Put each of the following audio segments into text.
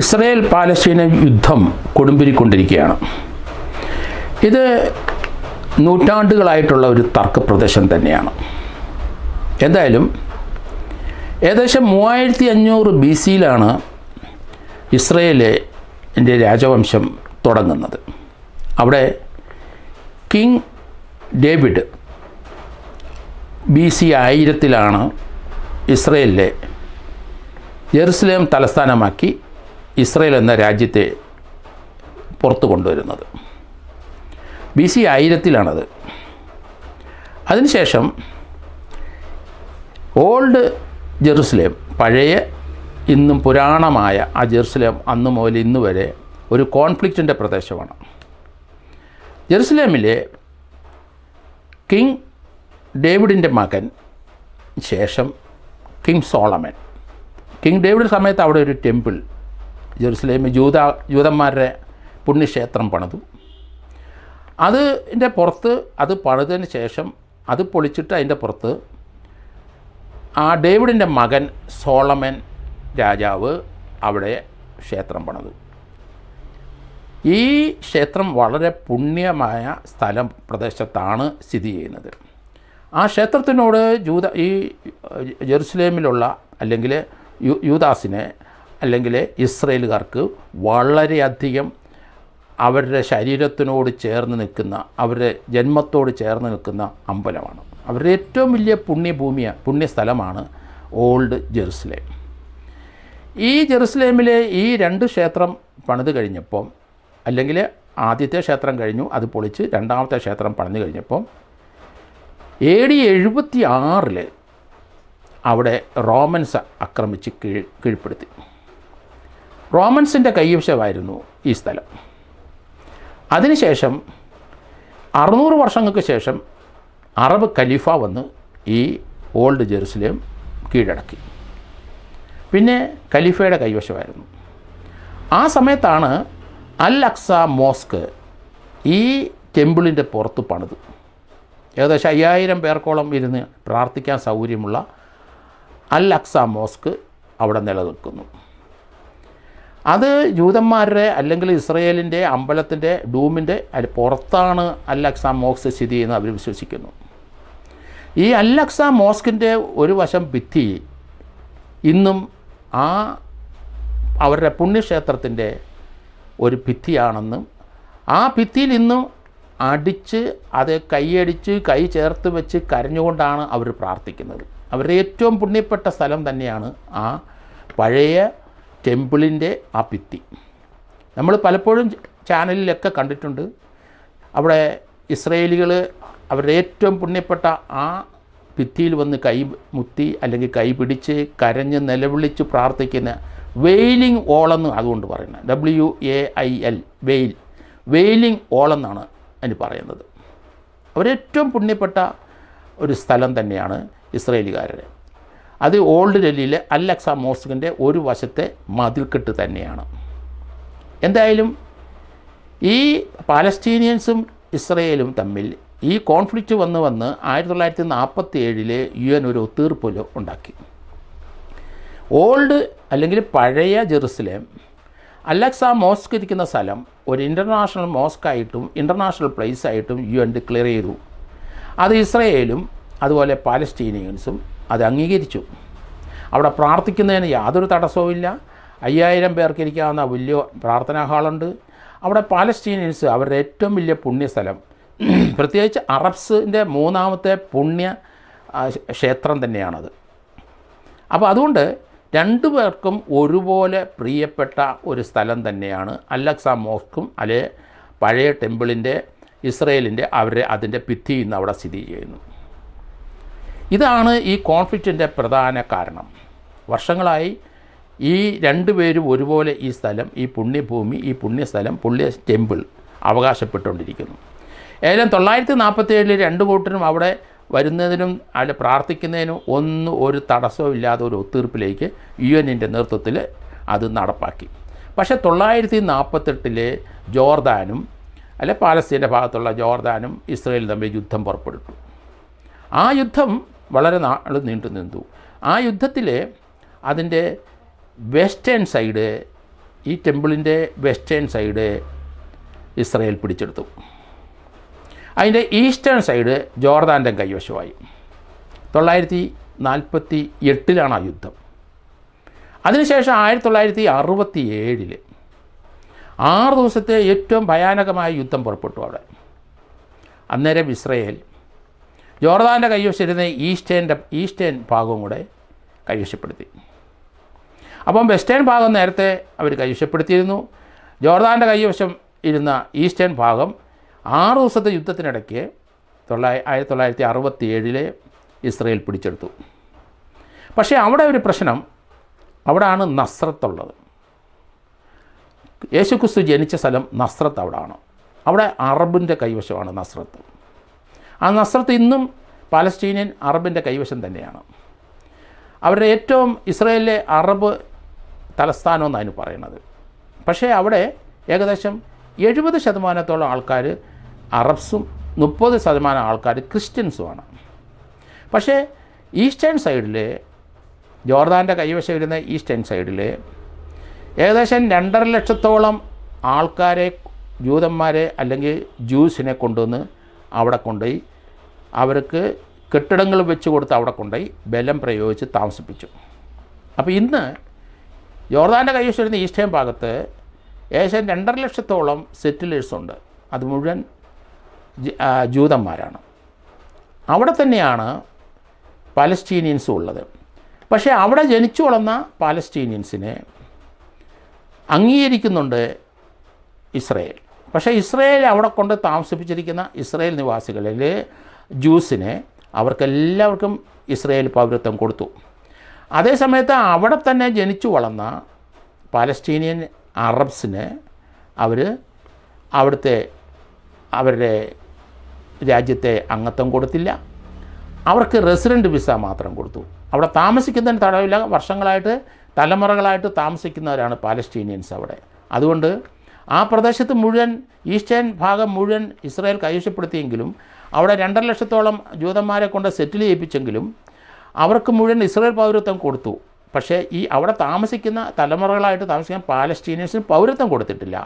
Israel പാലസ്തീന യുദ്ധം കൊടുമ്പിരിക്കൊണ്ടിരിക്കുകയാണ് ഇത് നൂറ്റാണ്ടുകളായിട്ടുള്ള ഒരു തർക്ക പ്രദേശം തന്നെയാണ് എന്തായാലും ഏകദേശം മൂവായിരത്തി അഞ്ഞൂറ് ബി സിയിലാണ് ഇസ്രയേലിൻ്റെ രാജവംശം തുടങ്ങുന്നത് അവിടെ കിങ് ഡേവിഡ് ബി സി ആയിരത്തിലാണ് ഇസ്രയേലിലെ ജെറുസലേം തലസ്ഥാനമാക്കി ഇസ്രയേൽ എന്ന രാജ്യത്തെ പുറത്തു കൊണ്ടുവരുന്നത് ബി സി ആയിരത്തിലാണത് അതിനുശേഷം ഓൾഡ് ജെറുസലേം പഴയ ഇന്നും പുരാണമായ ആ ജെറുസലേം അന്ന് മുതൽ ഇന്ന് വരെ ഒരു കോൺഫ്ലിക്റ്റിൻ്റെ പ്രദേശമാണ് ജെറുസലേമിലെ കിങ് ഡേവിഡിൻ്റെ മകൻ ശേഷം കിങ് സോളമൻ കിങ് ഡേവിഡ് സമയത്ത് അവിടെ ഒരു ടെമ്പിൾ ജെറുസലേമിൽ ജൂത ജൂതന്മാരുടെ പുണ്യക്ഷേത്രം പണിതു അതിൻ്റെ പുറത്ത് അത് പണിതതിന് ശേഷം അത് പൊളിച്ചിട്ട് അതിൻ്റെ പുറത്ത് ആ ഡേവിഡിൻ്റെ മകൻ സോളമൻ രാജാവ് അവിടെ ക്ഷേത്രം പണിതു ഈ ക്ഷേത്രം വളരെ പുണ്യമായ സ്ഥലം പ്രദേശത്താണ് സ്ഥിതി ചെയ്യുന്നത് ആ ക്ഷേത്രത്തിനോട് ജൂത ഈ ജെറുസലേമിലുള്ള അല്ലെങ്കിൽ യു യൂദാസിനെ അല്ലെങ്കിൽ ഇസ്രയേലുകാർക്ക് വളരെയധികം അവരുടെ ശരീരത്തിനോട് ചേർന്ന് നിൽക്കുന്ന അവരുടെ ജന്മത്തോട് ചേർന്ന് നിൽക്കുന്ന അമ്പലമാണ് അവരുടെ ഏറ്റവും വലിയ പുണ്യഭൂമിയാണ് പുണ്യസ്ഥലമാണ് ഓൾഡ് ജെറുസലേം ഈ ജെറുസലേമിലെ ഈ രണ്ട് ക്ഷേത്രം പണിത് കഴിഞ്ഞപ്പം അല്ലെങ്കിൽ ആദ്യത്തെ ക്ഷേത്രം കഴിഞ്ഞു അത് പൊളിച്ച് രണ്ടാമത്തെ ക്ഷേത്രം പണിഞ്ഞു കഴിഞ്ഞപ്പം എ ഡി എഴുപത്തി ആറിൽ അവിടെ റോമൻസ് ആക്രമിച്ച് കീഴ് കീഴ്പ്പെടുത്തി റോമൻസിൻ്റെ കൈവശമായിരുന്നു ഈ സ്ഥലം അതിനുശേഷം അറുന്നൂറ് വർഷങ്ങൾക്ക് ശേഷം അറബ് ഖലീഫ വന്ന് ഈ ഓൾഡ് ജെറുസലേം കീഴടക്കി പിന്നെ ഖലീഫയുടെ കൈവശമായിരുന്നു ആ സമയത്താണ് അൽ അക്സ മോസ്ക് ഈ ടെമ്പിളിൻ്റെ പുറത്ത് പണിത് ഏകദേശം അയ്യായിരം പേർക്കോളം ഇരുന്ന് പ്രാർത്ഥിക്കാൻ സൗകര്യമുള്ള അൽ അക്സ മോസ്ക് അവിടെ നിലനിൽക്കുന്നു അത് ജൂതന്മാരുടെ അല്ലെങ്കിൽ ഇസ്രയേലിൻ്റെ അമ്പലത്തിൻ്റെ ഡൂമിൻ്റെ പുറത്താണ് അൽ അക്സ മോക്സ് സ്ഥിതി എന്ന് അവർ വിശ്വസിക്കുന്നു ഈ അൽ അക്സ മോസ്കിൻ്റെ ഒരു വശം ഭിത്തി ഇന്നും ആ അവരുടെ പുണ്യക്ഷേത്രത്തിൻ്റെ ഒരു ഭിത്തിയാണെന്നും ആ ഭിത്തിയിൽ ഇന്നും അടിച്ച് അത് കൈയടിച്ച് കൈ ചേർത്ത് വെച്ച് കരഞ്ഞുകൊണ്ടാണ് അവർ പ്രാർത്ഥിക്കുന്നത് അവരുടെ ഏറ്റവും പുണ്യപ്പെട്ട സ്ഥലം തന്നെയാണ് ആ പഴയ ടെമ്പിളിൻ്റെ ആ ഭിത്തി നമ്മൾ പലപ്പോഴും ചാനലിലൊക്കെ കണ്ടിട്ടുണ്ട് അവിടെ ഇസ്രയേലികൾ അവരുടെ ഏറ്റവും പുണ്യപ്പെട്ട ആ ഭിത്തിയിൽ വന്ന് കൈ മുത്തി അല്ലെങ്കിൽ കൈ പിടിച്ച് കരഞ്ഞ് നിലവിളിച്ച് പ്രാർത്ഥിക്കുന്ന വെയിലിംഗ് ഓളെന്ന് അതുകൊണ്ട് പറയുന്നത് W A I L wail wailing ഓളെന്നാണ് അതിന് പറയുന്നത് അവരേറ്റവും പുണ്യപ്പെട്ട ഒരു സ്ഥലം തന്നെയാണ് ഇസ്രയേലുകാരുടെ അത് ഓൾഡ് ഡൽഹിയിലെ അക്സ മോസ്കിൻ്റെ ഒരു വശത്തെ മതിൽക്കെട്ട് തന്നെയാണ് എന്തായാലും ഈ പാലസ്തീനിയൻസും ഇസ്രയേലും തമ്മിൽ ഈ കോൺഫ്ലിക്റ്റ് വന്ന് വന്ന് ആയിരത്തി തൊള്ളായിരത്തി നാൽപ്പത്തി ഏഴിലെ യു എൻ ഒരു ഒത്തീർപ്പ് ഉണ്ടാക്കി ഓൾഡ് അല്ലെങ്കിൽ പഴയ ജെറുസലേം അലക്സ മോസ്ക് ഇരിക്കുന്ന സ്ഥലം ഒരു ഇൻ്റർനാഷണൽ ആയിട്ടും ഇൻ്റർനാഷണൽ പ്ലേസ് ആയിട്ടും യു എൻ ഡിക്ലെയർ ചെയ്തു അത് ഇസ്രയേലും അതുപോലെ പാലസ്തീനിയൻസും അത് അംഗീകരിച്ചു അവിടെ പ്രാർത്ഥിക്കുന്നതിന് യാതൊരു തടസ്സവുമില്ല അയ്യായിരം പേർക്ക് ഇരിക്കാവുന്ന വലിയ പ്രാർത്ഥനാ ഹാളുണ്ട് അവിടെ പാലസ്റ്റീനിയൻസ് അവരുടെ ഏറ്റവും വലിയ പുണ്യസ്ഥലം പ്രത്യേകിച്ച് അറബ്സിൻ്റെ മൂന്നാമത്തെ പുണ്യ ക്ഷേത്രം തന്നെയാണത് അപ്പോൾ അതുകൊണ്ട് രണ്ടു പേർക്കും ഒരുപോലെ പ്രിയപ്പെട്ട ഒരു സ്ഥലം തന്നെയാണ് അല്ലക്സ മോസ്കും അല്ലെ പഴയ ടെമ്പിളിൻ്റെ ഇസ്രയേലിൻ്റെ അവരെ അതിൻ്റെ ഭിത്തിയിൽ നിന്ന് അവിടെ സ്ഥിതി ചെയ്യുന്നു ഇതാണ് ഈ കോൺഫ്ലിക്റ്റിൻ്റെ പ്രധാന കാരണം വർഷങ്ങളായി ഈ പേരും ഒരുപോലെ ഈ സ്ഥലം ഈ പുണ്യഭൂമി ഈ പുണ്യസ്ഥലം പുണ്യ ടെമ്പിൾ അവകാശപ്പെട്ടുകൊണ്ടിരിക്കുന്നു ഏതായാലും തൊള്ളായിരത്തി നാൽപ്പത്തേഴിൽ രണ്ട് കൂട്ടരും അവിടെ വരുന്നതിനും അല്ല പ്രാർത്ഥിക്കുന്നതിനും ഒന്നും ഒരു തടസ്സവും ഇല്ലാതെ ഒരു ഒത്തീർപ്പിലേക്ക് യു എന്നിൻ്റെ നേതൃത്വത്തിൽ അത് നടപ്പാക്കി പക്ഷേ തൊള്ളായിരത്തി നാൽപ്പത്തെട്ടിൽ ജോർദാനും അല്ലെ പാലസ്തീൻ്റെ ഭാഗത്തുള്ള ജോർദാനും ഇസ്രയേലും തമ്മിൽ യുദ്ധം പുറപ്പെടുത്തു ആ യുദ്ധം വളരെ നാൾ നീണ്ടു നിന്നു ആ യുദ്ധത്തിൽ അതിൻ്റെ വെസ്റ്റേൺ സൈഡ് ഈ ടെമ്പിളിൻ്റെ വെസ്റ്റേൺ സൈഡ് ഇസ്രയേൽ പിടിച്ചെടുത്തു അതിൻ്റെ ഈസ്റ്റേൺ സൈഡ് ജോർദാൻ്റെ കൈവശമായി തൊള്ളായിരത്തി നാൽപ്പത്തി എട്ടിലാണ് ആ യുദ്ധം അതിനുശേഷം ആയിരത്തി തൊള്ളായിരത്തി അറുപത്തി ഏഴിൽ ആറ് ദിവസത്തെ ഏറ്റവും ഭയാനകമായ യുദ്ധം പുറപ്പെട്ടു അവിടെ അന്നേരം ഇസ്രയേൽ ജോർദാൻ്റെ കൈവശിരുന്ന ഈസ്റ്റേൻ്റെ ഈസ്റ്റേൺ ഭാഗവും കൂടെ കൈവശപ്പെടുത്തി അപ്പം വെസ്റ്റേൺ ഭാഗം നേരത്തെ അവർ കൈവശപ്പെടുത്തിയിരുന്നു ജോർദാൻ്റെ കൈവശം ഇരുന്ന ഈസ്റ്റേൺ ഭാഗം ആറ് ദിവസത്തെ യുദ്ധത്തിനിടയ്ക്ക് തൊള്ളായി ആയിരത്തി തൊള്ളായിരത്തി അറുപത്തി ഏഴിലെ ഇസ്രയേൽ പിടിച്ചെടുത്തു പക്ഷേ അവിടെ ഒരു പ്രശ്നം അവിടാണ് നസ്രത്തുള്ളത് യേശുക്രിസ്തു ജനിച്ച സ്ഥലം നസ്രത്ത് ആണ് അവിടെ അറബിൻ്റെ കൈവശമാണ് നസ്രത്ത് ആ നസ്രത്ത് ഇന്നും പാലസ്തീനിയൻ അറബിൻ്റെ കൈവശം തന്നെയാണ് അവരുടെ ഏറ്റവും ഇസ്രയേലിലെ അറബ് തലസ്ഥാനം എന്നാണ് പറയുന്നത് പക്ഷേ അവിടെ ഏകദേശം എഴുപത് ശതമാനത്തോളം ആൾക്കാർ അറബ്സും മുപ്പത് ശതമാനം ആൾക്കാർ ക്രിസ്ത്യൻസുമാണ് പക്ഷേ ഈസ്റ്റേൺ സൈഡിൽ ജോർദാൻ്റെ കൈവശം വരുന്ന ഈസ്റ്റേൺ സൈഡിൽ ഏകദേശം രണ്ടര ലക്ഷത്തോളം ആൾക്കാരെ ജൂതന്മാരെ അല്ലെങ്കിൽ ജ്യൂസിനെ കൊണ്ടുവന്ന് അവിടെ കൊണ്ടുപോയി അവർക്ക് കെട്ടിടങ്ങൾ വെച്ച് കൊടുത്ത് അവിടെ കൊണ്ടുപോയി ബലം പ്രയോഗിച്ച് താമസിപ്പിച്ചു അപ്പോൾ ഇന്ന് ജോർദാൻ്റെ കൈവശം വരുന്ന ഈസ്റ്റേൺ ഭാഗത്ത് ഏകദേശം രണ്ടര ലക്ഷത്തോളം സെറ്റിലേഴ്സ് ഉണ്ട് അത് മുഴുവൻ ജൂതന്മാരാണ് അവിടെ തന്നെയാണ് പാലസ്റ്റീനിയൻസും ഉള്ളത് പക്ഷേ അവിടെ ജനിച്ചു വളർന്ന പാലസ്റ്റീനിയൻസിനെ അംഗീകരിക്കുന്നുണ്ട് ഇസ്രയേൽ പക്ഷേ ഇസ്രയേൽ അവിടെ കൊണ്ട് താമസിപ്പിച്ചിരിക്കുന്ന ഇസ്രയേൽ നിവാസികളിൽ ജ്യൂസിനെ അവർക്കെല്ലാവർക്കും ഇസ്രയേൽ പൗരത്വം കൊടുത്തു അതേസമയത്ത് അവിടെ തന്നെ ജനിച്ചു വളർന്ന പാലസ്റ്റീനിയൻ അറബ്സിന് അവർ അവിടുത്തെ അവരുടെ രാജ്യത്തെ അംഗത്വം കൊടുത്തില്ല അവർക്ക് റെസിഡൻറ്റ് വിസ മാത്രം കൊടുത്തു അവിടെ താമസിക്കുന്നതിന് തടവില്ല വർഷങ്ങളായിട്ട് തലമുറകളായിട്ട് താമസിക്കുന്നവരാണ് പാലസ്റ്റീനിയൻസ് അവിടെ അതുകൊണ്ട് ആ പ്രദേശത്ത് മുഴുവൻ ഈസ്റ്റേൺ ഭാഗം മുഴുവൻ ഇസ്രായേൽ കൈവശപ്പെടുത്തിയെങ്കിലും അവിടെ രണ്ടര ലക്ഷത്തോളം ജൂതന്മാരെ കൊണ്ട് സെറ്റിൽ ചെയ്യിപ്പിച്ചെങ്കിലും അവർക്ക് മുഴുവൻ ഇസ്രയേൽ പൗരത്വം കൊടുത്തു പക്ഷേ ഈ അവിടെ താമസിക്കുന്ന തലമുറകളായിട്ട് താമസിക്കാൻ പാലസ്റ്റീനിയൻസിന് പൗരത്വം കൊടുത്തിട്ടില്ല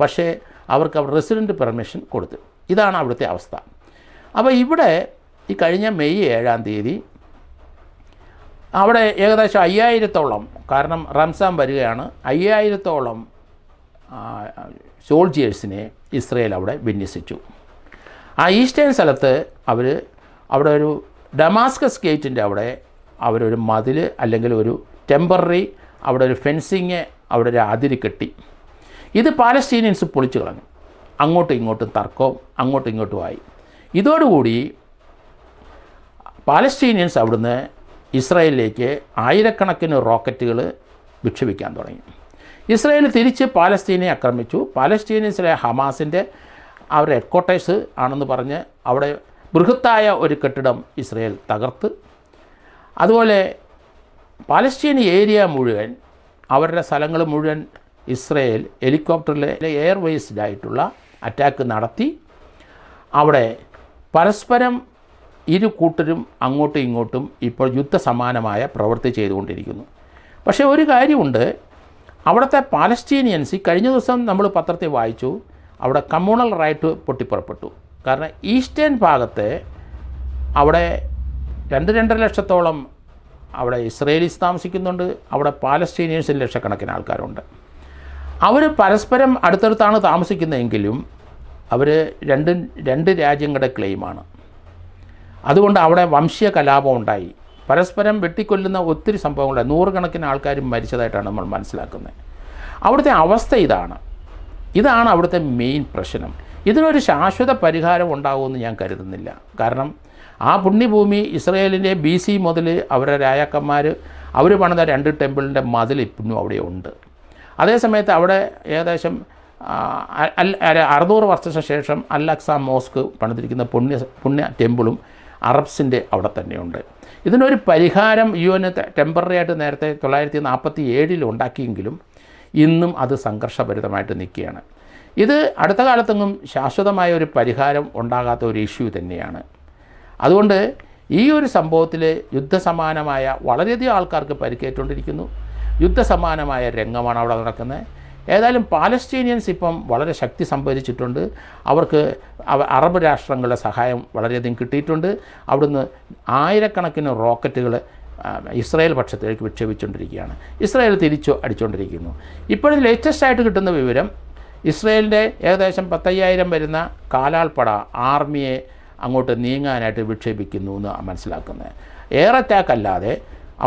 പക്ഷേ അവർക്ക് അവർ റെസിഡൻറ്റ് പെർമിഷൻ കൊടുത്തു ഇതാണ് അവിടുത്തെ അവസ്ഥ അപ്പോൾ ഇവിടെ ഈ കഴിഞ്ഞ മെയ് ഏഴാം തീയതി അവിടെ ഏകദേശം അയ്യായിരത്തോളം കാരണം റംസാൻ വരികയാണ് അയ്യായിരത്തോളം സോൾജിയേഴ്സിനെ ഇസ്രയേൽ അവിടെ വിന്യസിച്ചു ആ ഈസ്റ്റേൺ സ്ഥലത്ത് അവർ അവിടെ ഒരു ഡമാസ്കസ് ഗേറ്റിൻ്റെ അവിടെ അവരൊരു മതിൽ അല്ലെങ്കിൽ ഒരു ടെമ്പററി അവിടെ ഒരു ഫെൻസിങ് അവിടെ ഒരു അതിര് കെട്ടി ഇത് പാലസ്തീനിയൻസ് പൊളിച്ചു കളഞ്ഞു അങ്ങോട്ടും ഇങ്ങോട്ടും തർക്കവും അങ്ങോട്ടും ആയി ഇതോടുകൂടി പാലസ്തീനിയൻസ് അവിടുന്ന് ഇസ്രായേലിലേക്ക് ആയിരക്കണക്കിന് റോക്കറ്റുകൾ വിക്ഷേപിക്കാൻ തുടങ്ങി ഇസ്രായേൽ തിരിച്ച് പാലസ്തീനെ ആക്രമിച്ചു പാലസ്തീനിയൻസിലെ ഹമാസിൻ്റെ അവർ ഹെഡ് ക്വാർട്ടേഴ്സ് ആണെന്ന് പറഞ്ഞ് അവിടെ ബൃഹത്തായ ഒരു കെട്ടിടം ഇസ്രയേൽ തകർത്ത് അതുപോലെ പാലസ്തീൻ ഏരിയ മുഴുവൻ അവരുടെ സ്ഥലങ്ങൾ മുഴുവൻ ഇസ്രയേൽ ഹെലികോപ്റ്ററിലെ എയർവേസ്ഡായിട്ടുള്ള അറ്റാക്ക് നടത്തി അവിടെ പരസ്പരം ഇരു കൂട്ടരും അങ്ങോട്ടും ഇങ്ങോട്ടും ഇപ്പോൾ യുദ്ധസമാനമായ പ്രവൃത്തി ചെയ്തുകൊണ്ടിരിക്കുന്നു പക്ഷേ ഒരു കാര്യമുണ്ട് അവിടുത്തെ പാലസ്റ്റീനിയൻസ് കഴിഞ്ഞ ദിവസം നമ്മൾ പത്രത്തിൽ വായിച്ചു അവിടെ കമ്മ്യൂണൽ റൈറ്റ് പൊട്ടിപ്പുറപ്പെട്ടു കാരണം ഈസ്റ്റേൺ ഭാഗത്തെ അവിടെ രണ്ട് രണ്ടര ലക്ഷത്തോളം അവിടെ ഇസ്രയേലീസ് താമസിക്കുന്നുണ്ട് അവിടെ പാലസ്തീനിയേഴ്സിൽ ലക്ഷക്കണക്കിന് ആൾക്കാരുണ്ട് അവർ പരസ്പരം അടുത്തടുത്താണ് താമസിക്കുന്നതെങ്കിലും അവർ രണ്ട് രണ്ട് രാജ്യങ്ങളുടെ ക്ലെയിമാണ് അതുകൊണ്ട് അവിടെ വംശീയ കലാപം ഉണ്ടായി പരസ്പരം വെട്ടിക്കൊല്ലുന്ന ഒത്തിരി സംഭവങ്ങളുണ്ട് നൂറുകണക്കിന് ആൾക്കാരും മരിച്ചതായിട്ടാണ് നമ്മൾ മനസ്സിലാക്കുന്നത് അവിടുത്തെ അവസ്ഥ ഇതാണ് ഇതാണ് അവിടുത്തെ മെയിൻ പ്രശ്നം ഇതിനൊരു ശാശ്വത പരിഹാരം ഉണ്ടാകുമെന്ന് ഞാൻ കരുതുന്നില്ല കാരണം ആ പുണ്യഭൂമി ഇസ്രയേലിൻ്റെ ബി സി മുതൽ അവരുടെ രാജാക്കന്മാർ അവർ പണിത രണ്ട് ടെമ്പിളിൻ്റെ മതിൽ ഇപ്പോഴും അവിടെ ഉണ്ട് അതേസമയത്ത് അവിടെ ഏകദേശം അറുന്നൂറ് വർഷത്തിന് ശേഷം അല്ലക്സ മോസ്ക് പണിതിരിക്കുന്ന പുണ്യ പുണ്യ ടെമ്പിളും അറബ്സിൻ്റെ അവിടെ തന്നെയുണ്ട് ഇതിനൊരു പരിഹാരം യു എൻ ടെമ്പററി ആയിട്ട് നേരത്തെ തൊള്ളായിരത്തി നാൽപ്പത്തി ഏഴിൽ ഉണ്ടാക്കിയെങ്കിലും ഇന്നും അത് സംഘർഷഭരിതമായിട്ട് നിൽക്കുകയാണ് ഇത് അടുത്ത കാലത്തെങ്ങും ശാശ്വതമായ ഒരു പരിഹാരം ഉണ്ടാകാത്ത ഒരു ഇഷ്യൂ തന്നെയാണ് അതുകൊണ്ട് ഈ ഒരു സംഭവത്തിൽ യുദ്ധസമാനമായ വളരെയധികം ആൾക്കാർക്ക് പരിക്കേറ്റുകൊണ്ടിരിക്കുന്നു യുദ്ധസമാനമായ രംഗമാണ് അവിടെ നടക്കുന്നത് ഏതായാലും പാലസ്റ്റീനിയൻസ് ഇപ്പം വളരെ ശക്തി സംഭരിച്ചിട്ടുണ്ട് അവർക്ക് അറബ് രാഷ്ട്രങ്ങളുടെ സഹായം വളരെയധികം കിട്ടിയിട്ടുണ്ട് അവിടുന്ന് ആയിരക്കണക്കിന് റോക്കറ്റുകൾ ഇസ്രായേൽ പക്ഷത്തിലേക്ക് വിക്ഷേപിച്ചുകൊണ്ടിരിക്കുകയാണ് ഇസ്രായേൽ തിരിച്ചു അടിച്ചുകൊണ്ടിരിക്കുന്നു ഇപ്പോഴും ലേറ്റസ്റ്റ് ആയിട്ട് കിട്ടുന്ന വിവരം ഇസ്രായേലിൻ്റെ ഏകദേശം പത്തയ്യായിരം വരുന്ന കാലാൾപ്പട ആർമിയെ അങ്ങോട്ട് നീങ്ങാനായിട്ട് വിക്ഷേപിക്കുന്നു എന്ന് മനസ്സിലാക്കുന്നത് എയർ അറ്റാക്ക് അല്ലാതെ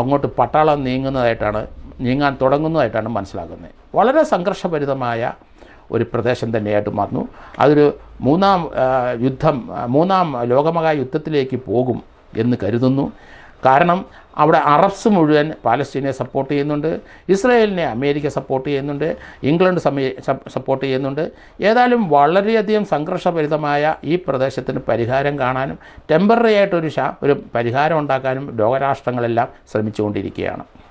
അങ്ങോട്ട് പട്ടാളം നീങ്ങുന്നതായിട്ടാണ് നീങ്ങാൻ തുടങ്ങുന്നതായിട്ടാണ് മനസ്സിലാക്കുന്നത് വളരെ സംഘർഷഭരിതമായ ഒരു പ്രദേശം തന്നെയായിട്ട് മാറുന്നു അതൊരു മൂന്നാം യുദ്ധം മൂന്നാം ലോകമഹായുദ്ധത്തിലേക്ക് യുദ്ധത്തിലേക്ക് പോകും എന്ന് കരുതുന്നു കാരണം അവിടെ അറബ്സ് മുഴുവൻ പാലസ്തീനെ സപ്പോർട്ട് ചെയ്യുന്നുണ്ട് ഇസ്രായേലിനെ അമേരിക്ക സപ്പോർട്ട് ചെയ്യുന്നുണ്ട് ഇംഗ്ലണ്ട് സപ്പോർട്ട് ചെയ്യുന്നുണ്ട് ഏതായാലും വളരെയധികം സംഘർഷഭരിതമായ ഈ പ്രദേശത്തിന് പരിഹാരം കാണാനും ടെമ്പററി ആയിട്ടൊരു ഒരു പരിഹാരം ഉണ്ടാക്കാനും ലോകരാഷ്ട്രങ്ങളെല്ലാം ശ്രമിച്ചുകൊണ്ടിരിക്കുകയാണ്